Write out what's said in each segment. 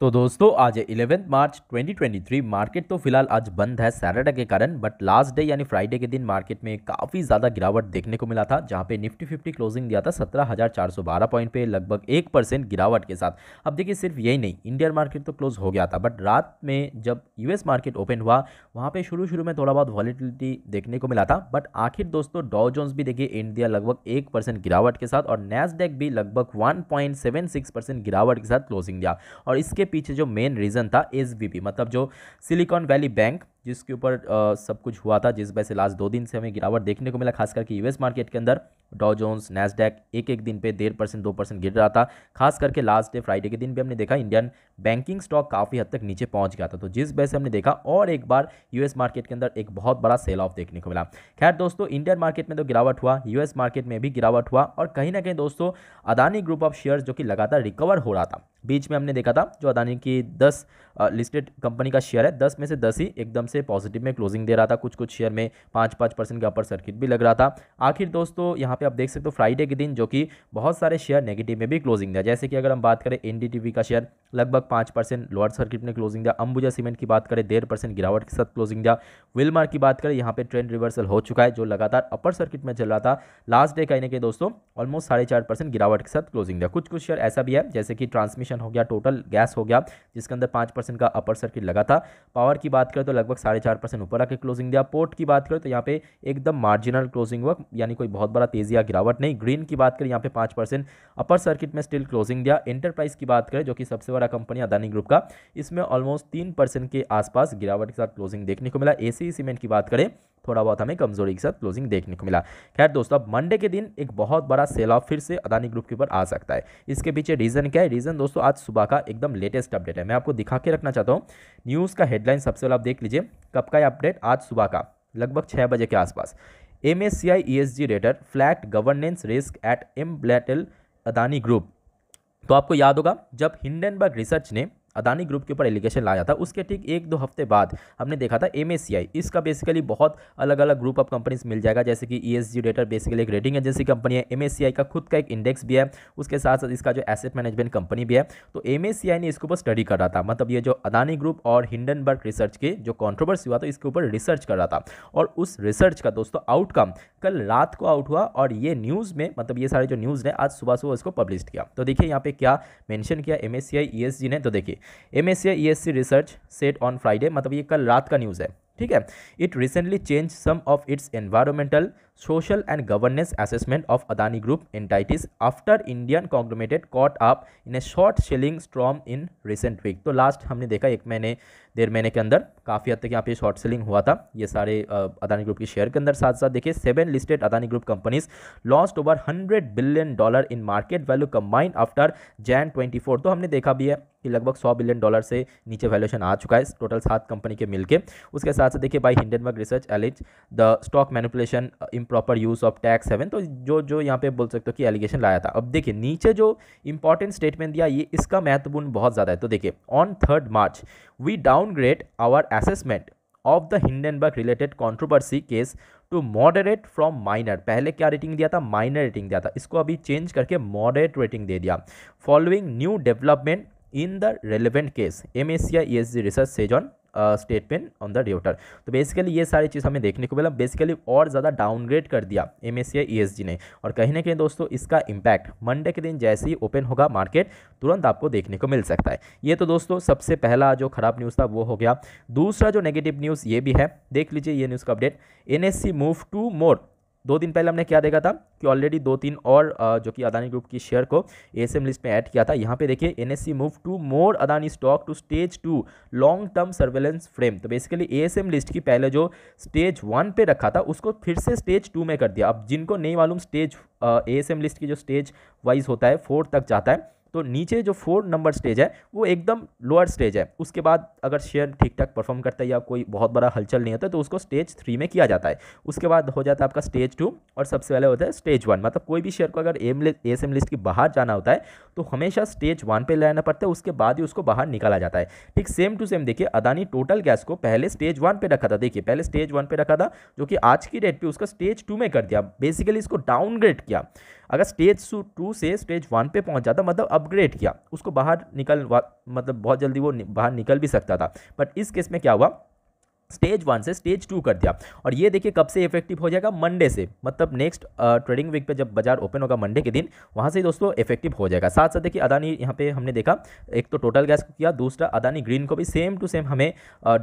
तो दोस्तों आज इलेवेंथ मार्च 2023 मार्केट तो फिलहाल आज बंद है सैटरडे के कारण बट लास्ट डे यानी फ्राइडे के दिन मार्केट में काफ़ी ज़्यादा गिरावट देखने को मिला था जहां पे निफ्टी फिफ्टी क्लोजिंग दिया था 17,412 पॉइंट पे लगभग एक परसेंट गिरावट के साथ अब देखिए सिर्फ यही नहीं इंडियन मार्केट तो क्लोज हो गया था बट रात में जब यूएस मार्केट ओपन हुआ वहाँ पर शुरू शुरू में थोड़ा बहुत वॉलीटिलिटी देखने को मिला था बट आखिर दोस्तों डॉ जोन्स भी देखिए एंड दिया लगभग एक गिरावट के साथ और नैसडेक भी लगभग वन गिरावट के साथ क्लोजिंग दिया और इसके पीछे जो मेन रीज़न था एस मतलब जो सिलिकॉन वैली बैंक जिसके ऊपर सब कुछ हुआ था जिस वजह से लास्ट दो दिन से हमें गिरावट देखने को मिला खास करके यूएस मार्केट के अंदर डॉ जोन्स नेसडेक एक एक दिन पे डेढ़ परसेंट दो परसेंट गिर रहा था खास करके लास्ट डे फ्राइडे के दिन भी हमने देखा इंडियन बैंकिंग स्टॉक काफ़ी हद तक नीचे पहुंच गया था तो जिस वजह से हमने देखा और एक बार यूएस मार्केट के अंदर एक बहुत बड़ा सेल ऑफ देखने को मिला खैर दोस्तों इंडियन मार्केट में तो गिरावट हुआ यूएस मार्केट में भी गिरावट हुआ और कहीं ना कहीं दोस्तों अदानी ग्रुप ऑफ शेयर्स जो कि लगातार रिकवर हो रहा था बीच में हमने देखा था जो अदानी की दस लिस्टेड कंपनी का शेयर है दस में से दस ही एकदम से पॉजिटिव में क्लोजिंग दे रहा था कुछ कुछ शेयर में पाँच पाँच परसेंट का अपर सर्किट भी लग रहा था आखिर दोस्तों यहाँ पे आप देख सकते हो फ्राइडे के दिन जो कि बहुत सारे शेयर नेगेटिव में भी क्लोजिंग दिया जैसे कि अगर हम बात करें एन का शेयर लगभग पाँच परसेंट लोअर सर्किट में क्लोजिंग दिया अंबुजा सीमेंट की बात करें डेढ़ परसेंट गिरावट के साथ क्लोजिंग दिया विलमार की बात करें यहाँ पे ट्रेंड रिवर्सल हो चुका है जो लगातार अपर सर्किट में चल रहा था लास्ट डे कहने के दोस्तों ऑलमोस्ट साढ़े चार परसेंट गिरावट के साथ क्लोजिंग दिया कुछ कुछ शेयर ऐसा भी है जैसे कि ट्रांसमिशन हो गया टोटल गैस हो गया जिसके अंदर पाँच परसेंट का अपर सर्किट लगा था पावर की बात करें तो लगभग साढ़े चार परसेंट ऊपर आके क्लोजिंग दिया पोर्ट की बात करें तो यहाँ पे एकदम मार्जिनल क्लोजिंग हुआ यानी कोई बहुत बड़ा तेजी या गिरावट नहीं ग्रीन की बात करें यहाँ पे पाँच परसेंट अपर सर्किट में स्टिल क्लोजिंग दिया एंटरप्राइज की बात करें जो कि सबसे बड़ा कंपनी अदानी ग्रुप का इसमें ऑलमोस्ट तीन परसेंट के आसपास गिरावट के साथ क्लोजिंग देखने को मिला ए सीमेंट की बात करें थोड़ा बहुत हमें कमजोरी के साथ क्लोजिंग देखने को मिला खैर दोस्तों अब मंडे के दिन एक बहुत बड़ा सेल ऑफ फिर से अदानी ग्रुप के ऊपर आ सकता है इसके पीछे रीजन क्या है रीजन दोस्तों आज सुबह का एकदम लेटेस्ट अपडेट है मैं आपको दिखा के रखना चाहता हूँ न्यूज़ का हेडलाइन सबसे पहले आप देख लीजिए कब का अपडेट आज सुबह का लगभग छः बजे के आसपास M S C I E S G rater flat governance risk at M ब्लैटल अदानी ग्रुप तो आपको याद होगा जब हिंडनबर्ग रिसर्च ने अदानी ग्रुप के ऊपर एलिगेशन लाया था उसके ठीक एक दो हफ्ते बाद हमने देखा था एम इसका बेसिकली बहुत अलग अलग ग्रुप ऑफ कंपनीज मिल जाएगा जैसे कि ई एस डेटा बेसिकली एक रेटिंग एजेंसी कंपनी है एम का खुद का एक इंडेक्स भी है उसके साथ साथ इसका जो एसेट मैनेजमेंट कंपनी भी है तो एम ने इसके ऊपर स्टडी कर रहा था मतलब ये जो अदानी ग्रुप और हिंडनबर्ग रिसर्च के जो कॉन्ट्रोवर्सी हुआ तो इसके ऊपर रिसर्च कर रहा था और उस रिसर्च का दोस्तों आउटकम कल रात को आउट हुआ और ये न्यूज़ में मतलब ये सारे जो न्यूज़ ने आज सुबह सुबह इसको पब्लिश किया तो देखिए यहाँ पे क्या मेंशन किया एम एस e ने तो देखिए M S research set on Friday मतलब ये कल रात का न्यूज़ है ठीक है it recently change some of its environmental social and governance assessment of Adani group entities after Indian conglomerate caught up in a short selling storm in recent week तो last हमने देखा एक महीने डेढ़ महीने के अंदर काफ़ी हद तक यहाँ पे शॉर्ट सेलिंग हुआ था ये सारे अदानी ग्रुप के शेयर के अंदर साथ साथ देखिए seven listed Adani group companies lost over hundred billion dollar in market value combined after Jan twenty तो हमने देखा भी है कि लगभग सौ बिलियन डॉलर से नीचे वैल्यूशन आ चुका है टोटल सात कंपनी के मिलके उसके साथ से देखिए by Hindenburg research alleges the stock manipulation improper use of tax haven तो जो जो यहाँ पे बोल सकते हो कि एलिगेशन लाया था अब देखिए नीचे जो इंपॉर्टेंट स्टेटमेंट दिया ये इसका महत्वपूर्ण बहुत ज़्यादा है तो देखिए on third March we downgrade our assessment of the Hindenburg related controversy case to moderate from minor पहले क्या रेटिंग दिया था माइनर रेटिंग दिया था इसको अभी चेंज करके मॉडरेट रेटिंग दे दिया following new development in in the relevant case S G research says on statement on the रिटर तो बेसिकली ये सारी चीज़ हमें देखने को मिला बेसिकली और ज़्यादा डाउनग्रेड कर दिया एम एस e ने और कहीं ना कहीं दोस्तों इसका इम्पैक्ट मंडे के दिन जैसे ही ओपन होगा मार्केट तुरंत आपको देखने को मिल सकता है ये तो दोस्तों सबसे पहला जो खराब न्यूज़ था वो हो गया दूसरा जो नेगेटिव न्यूज़ ये भी है देख लीजिए ये न्यूज़ का update N move to more दो दिन पहले हमने क्या देखा था कि ऑलरेडी दो तीन और जो कि अदानी ग्रुप की शेयर को एएसएम लिस्ट में ऐड किया था यहाँ पे देखिए NSC move to more Adani stock to stage two long term surveillance frame तो बेसिकली एएसएम लिस्ट की पहले जो स्टेज वन पे रखा था उसको फिर से स्टेज टू में कर दिया अब जिनको नहीं मालूम स्टेज ए लिस्ट की जो स्टेज वाइज होता है फोर तक जाता है तो नीचे जो फोर नंबर स्टेज है वो एकदम लोअर स्टेज है उसके बाद अगर शेयर ठीक ठाक परफॉर्म करता है या कोई बहुत बड़ा हलचल नहीं होता तो उसको स्टेज थ्री में किया जाता है उसके बाद हो जाता है आपका स्टेज टू और सबसे पहले होता है स्टेज वन मतलब कोई भी शेयर को अगर एम एस एम लिस्ट की बाहर जाना होता है तो हमेशा स्टेज वन पर लेना पड़ता है उसके बाद ही उसको बाहर निकाला जाता है ठीक सेम टू सेम देखिए अदानी टोटल गैस को पहले स्टेज वन पर रखा था देखिए पहले स्टेज वन पर रखा था जो कि आज की डेट पर उसका स्टेज टू में कर दिया बेसिकली इसको डाउनग्रेड किया अगर स्टेज टू से स्टेज वन पे पहुंच जाता मतलब अपग्रेड किया उसको बाहर निकल मतलब बहुत जल्दी वो बाहर निकल भी सकता था बट इस केस में क्या हुआ स्टेज वन से स्टेज टू कर दिया और ये देखिए कब से इफेक्टिव हो जाएगा मंडे से मतलब नेक्स्ट ट्रेडिंग वीक पे जब बाजार ओपन होगा मंडे के दिन वहाँ से दोस्तों इफेक्टिव हो जाएगा साथ साथ देखिए अदानी यहाँ पे हमने देखा एक तो टोटल गैस को किया दूसरा अदानी ग्रीन को भी सेम टू सेम हमें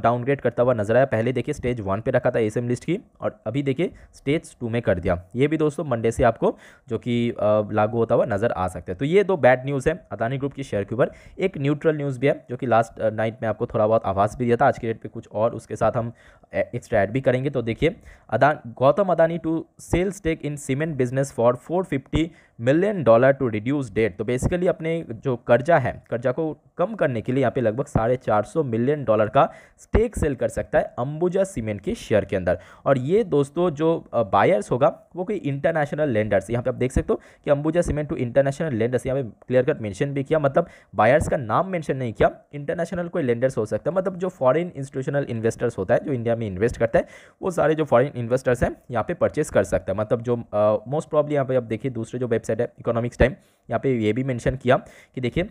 डाउनग्रेड करता हुआ नजर आया पहले देखिए स्टेज वन पर रखा था एस लिस्ट की और अभी देखिए स्टेज टू में कर दिया ये भी दोस्तों मंडे से आपको जो कि लागू होता हुआ नजर आ सकता है तो ये दो बैड न्यूज़ है अदानी ग्रुप की शेयर के ऊपर एक न्यूट्रल न्यूज़ भी है जो कि लास्ट नाइट में आपको थोड़ा बहुत आवाज़ भी दिया था आज के डेट पर कुछ और उसके साथ साथ हम एक्स्ट्रा ऐड भी करेंगे तो देखिए अदान Gautam Adani to sells take in cement business for 450 million dollar to reduce debt तो बेसिकली अपने जो कर्जा है कर्जा को कम करने के लिए यहाँ पे लगभग साढ़े चार सौ मिलियन डॉलर का स्टेक सेल कर सकता है अंबुजा सीमेंट के शेयर के अंदर और ये दोस्तों जो बायर्स होगा वो कोई इंटरनेशनल लेंडर्स यहाँ पे आप देख सकते हो कि Ambuja cement to international lenders यहाँ पे क्लियर कट मैंशन भी किया मतलब बायर्स का नाम मैंशन नहीं किया इंटरनेशनल कोई लेंडर्स हो सकता है मतलब जो फॉरन इंस्टीट्यूशनल इन्वेस्टर्स होता है जो इंडिया में इन्वेस्ट करता है वो सारे जो फॉरन इन्वेस्टर्स हैं यहाँ पे परचेस कर सकता है मतलब जो मोस्ट प्रॉब्ली यहाँ पे आप देखिए दूसरे जो वेब वेबसाइट है इकोनॉमिक्स टाइम यहाँ पे ये भी मेंशन किया कि देखिए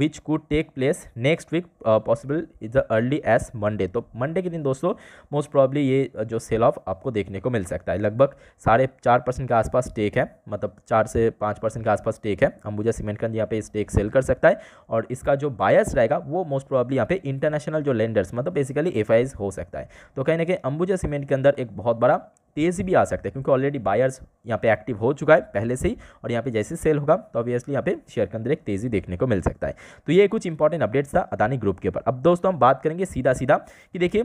which could take place next week possible is the early as Monday तो मंडे के दिन दोस्तों मोस्ट प्रॉब्ली ये uh, जो सेल ऑफ आपको देखने को मिल सकता है लगभग साढ़े चार परसेंट के आसपास टेक है मतलब चार से पाँच परसेंट के आसपास टेक है अंबुजा सीमेंट सीमेंटगंज यहाँ पे स्टेक सेल कर सकता है और इसका जो बायर्स रहेगा वो मोस्ट प्रॉब्ली यहाँ पे इंटरनेशनल जो लेंडर्स मतलब बेसिकली एफ हो सकता है तो कहीं ना कहीं अंबुजा सीमेंट के अंदर एक बहुत बड़ा तेज़ भी आ सकता है क्योंकि ऑलरेडी बायर्स यहाँ पे एक्टिव हो चुका है पहले से ही और यहाँ पे जैसे सेल होगा तो ऑब्वियसली यहाँ पे शेयर के अंदर एक तेज़ी देखने को मिल सकता है तो ये कुछ इंपॉर्टेंट अपडेट्स था अदानी ग्रुप के ऊपर अब दोस्तों हम बात करेंगे सीधा सीधा कि देखिए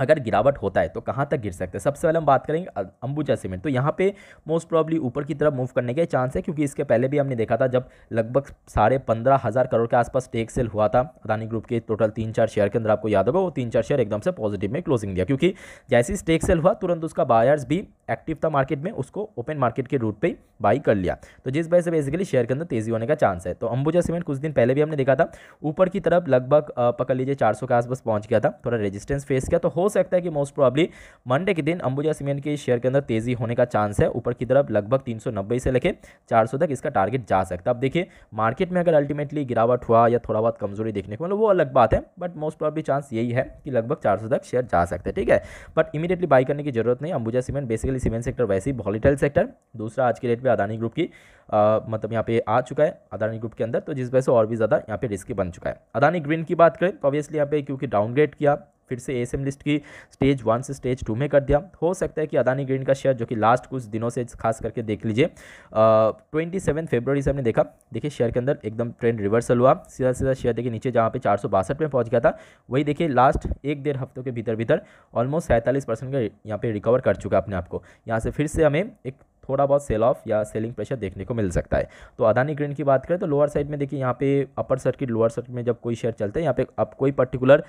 अगर गिरावट होता है तो कहाँ तक गिर सकते हैं सबसे पहले हम बात करेंगे अंबुजा सीमेंट तो यहाँ पे मोस्ट प्रॉब्ली ऊपर की तरफ मूव करने के चांस है क्योंकि इसके पहले भी हमने देखा था जब लगभग साढ़े पंद्रह हज़ार करोड़ के आसपास टेक सेल हुआ था अदानी ग्रुप के टोटल तीन चार शेयर के अंदर आपको याद होगा वो तीन चार शेयर एकदम से पॉजिटिव में क्लोजिंग दिया क्योंकि जैसे ही स्टेक सेल हुआ तुरंत उसका बायर्स भी एक्टिव था मार्केट में उसको ओपन मार्केट के रूट पे बाई कर लिया तो जिस वजह से बेसिकली शेयर के अंदर तेजी होने का चांस है तो अंबुजा सीमेंट कुछ दिन पहले भी हमने देखा था ऊपर की तरफ लगभग पकड़ लीजिए 400 के आसपास पहुंच गया था थोड़ा रेजिस्टेंस फेस किया तो हो सकता है कि मोस्ट प्रॉब्ली मंडे के दिन अंबुजा सीमेंट के शेयर के अंदर तेजी होने का चांस है ऊपर की तरफ लगभग तीन से लेकर चार तक इसका टारगेट जा सकता है अब देखिए मार्केट में अगर अल्टीमेटली गिरावट हुआ या थोड़ा बहुत कमजोरी देखने को मतलब वो अलग बात है बट मोस्ट प्रॉब्ली चांस यही है कि लगभग चार तक शेयर जा सकते हैं ठीक है बट इमीडिएटली बाई करने की जरूरत नहीं Ambuja cement basically basically cement sector वैसे ही वॉलीटाइल सेक्टर दूसरा आज के डेट में अदानी ग्रुप की आ, मतलब यहाँ पे आ चुका है अदानी ग्रुप के अंदर तो जिस वजह से और भी ज़्यादा यहाँ पे रिस्की बन चुका है अदानी ग्रीन की बात करें तो ऑब्वियसली यहाँ पे क्योंकि डाउनग्रेड किया फिर से एस लिस्ट की स्टेज वन से स्टेज टू में कर दिया हो सकता है कि अदानी ग्रीन का शेयर जो कि लास्ट कुछ दिनों से खास करके देख लीजिए ट्वेंटी सेवन फेब्रवरी से हमने देखा देखिए शेयर के अंदर एकदम ट्रेंड रिवर्सल हुआ सीधा सीधा शेयर देखिए नीचे जहाँ पे चार में पहुँच गया था वही देखिए लास्ट एक डेढ़ हफ्तों के भीतर भीतर ऑलमोस्ट सैंतालीस परसेंट का यहाँ पर रिकवर कर चुका अपने आप को यहाँ से फिर से हमें एक थोड़ा बहुत सेल ऑफ या सेलिंग प्रेशर देखने को मिल सकता है तो अदानी ग्रीन की बात करें तो लोअर साइड में देखिए यहाँ पे अपर सर्किट लोअर सर्किट में जब कोई शेयर चलते हैं यहाँ पे आप कोई पर्टिकुलर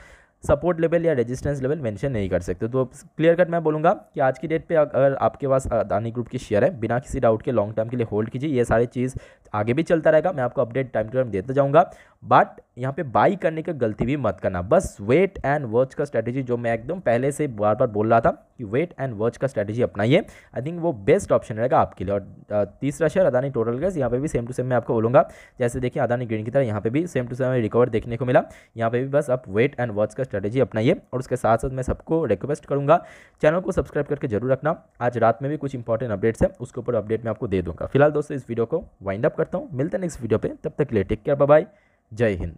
सपोर्ट लेवल या रेजिस्टेंस लेवल मेंशन नहीं कर सकते तो क्लियर कट मैं बोलूँगा कि आज की डेट पे अगर आपके पास अदानी ग्रुप की शेयर है बिना किसी डाउट के लॉन्ग टर्म के लिए होल्ड कीजिए ये सारी चीज़ आगे भी चलता रहेगा मैं आपको अपडेट टाइम टू टाइम देता जाऊँगा बट यहाँ पे बाई करने की गलती भी मत करना बस वेट एंड वॉच का स्ट्रैटेजी जो मैं एकदम पहले से बार बार बोल रहा था कि वेट एंड वॉच का स्ट्रैटेजी अपनाइए आई थिंक वो बेस्ट ऑप्शन है जाएगा आपके लिए और तीसरा शेयर अदानी टोटल गैस यहाँ पे भी सेम टू सेम मैं आपको बोलूँगा जैसे देखिए अदानी ग्रीन की तरह यहाँ पे भी सेम टू सेम रिकवर देखने को मिला यहाँ पे भी बस आप वेट एंड वॉच का स्ट्रेटेजी अपनाइए और उसके साथ साथ मैं सबको रिक्वेस्ट करूँगा चैनल को सब्सक्राइब करके जरूर रखना आज रात में भी कुछ इंपॉर्टेंट अपडेट्स हैं उसके ऊपर अपडेट मैं आपको दे दूँगा फिलहाल दोस्तों इस वीडियो को वाइंड अप करता हूँ मिलते हैं नेक्स्ट वीडियो पर तब तक के लिए टेक केयर बाय जय हिंद